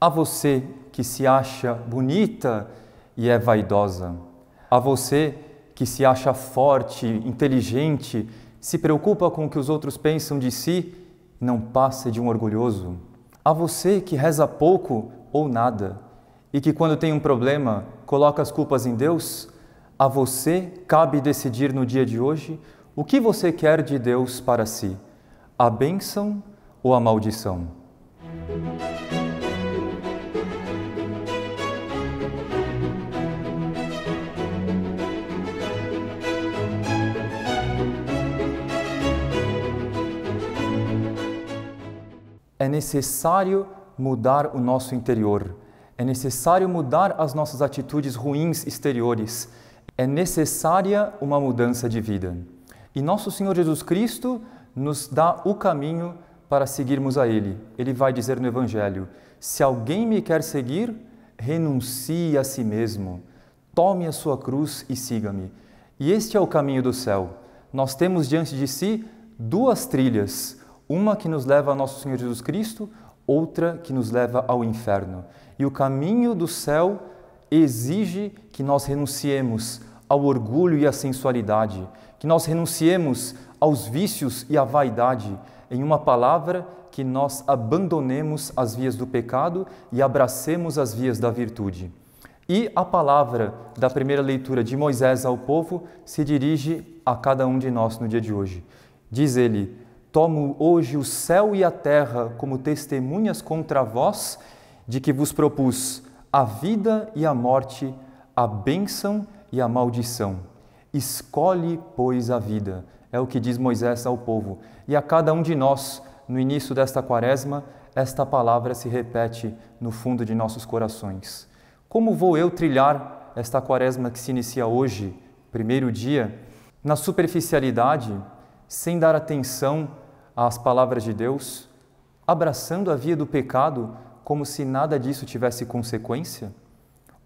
A você que se acha bonita e é vaidosa. A você que se acha forte, inteligente, se preocupa com o que os outros pensam de si, não passa de um orgulhoso. A você que reza pouco ou nada e que quando tem um problema coloca as culpas em Deus, a você cabe decidir no dia de hoje o que você quer de Deus para si: a bênção ou a maldição. É necessário mudar o nosso interior. É necessário mudar as nossas atitudes ruins exteriores. É necessária uma mudança de vida. E nosso Senhor Jesus Cristo nos dá o caminho para seguirmos a Ele. Ele vai dizer no Evangelho: Se alguém me quer seguir, renuncie a si mesmo, tome a sua cruz e siga-me. E este é o caminho do céu. Nós temos diante de si duas trilhas. Uma que nos leva a nosso Senhor Jesus Cristo, outra que nos leva ao inferno. E o caminho do céu exige que nós renunciemos ao orgulho e à sensualidade, que nós renunciemos aos vícios e à vaidade, em uma palavra, que nós abandonemos as vias do pecado e abracemos as vias da virtude. E a palavra da primeira leitura de Moisés ao povo se dirige a cada um de nós no dia de hoje. Diz ele: Tomo hoje o céu e a terra como testemunhas contra vós de que vos propus a vida e a morte, a bênção e a maldição. Escolhe, pois, a vida. É o que diz Moisés ao povo. E a cada um de nós, no início desta quaresma, esta palavra se repete no fundo de nossos corações. Como vou eu trilhar esta quaresma que se inicia hoje, primeiro dia, na superficialidade, sem dar atenção às palavras de Deus, abraçando a via do pecado como se nada disso tivesse consequência?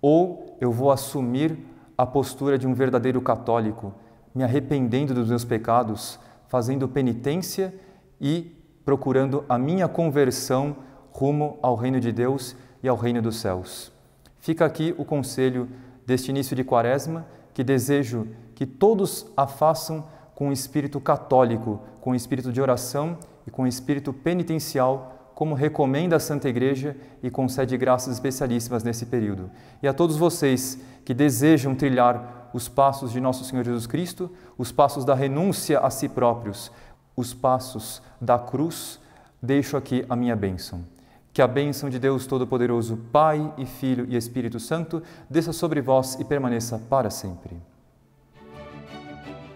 Ou eu vou assumir a postura de um verdadeiro católico, me arrependendo dos meus pecados, fazendo penitência e procurando a minha conversão rumo ao reino de Deus e ao reino dos céus? Fica aqui o conselho deste início de Quaresma que desejo que todos a façam com o espírito católico, com o espírito de oração e com o espírito penitencial, como recomenda a Santa Igreja e concede graças especialíssimas nesse período. E a todos vocês que desejam trilhar os passos de nosso Senhor Jesus Cristo, os passos da renúncia a si próprios, os passos da cruz, deixo aqui a minha bênção. Que a bênção de Deus Todo-Poderoso, Pai e Filho e Espírito Santo, desça sobre vós e permaneça para sempre.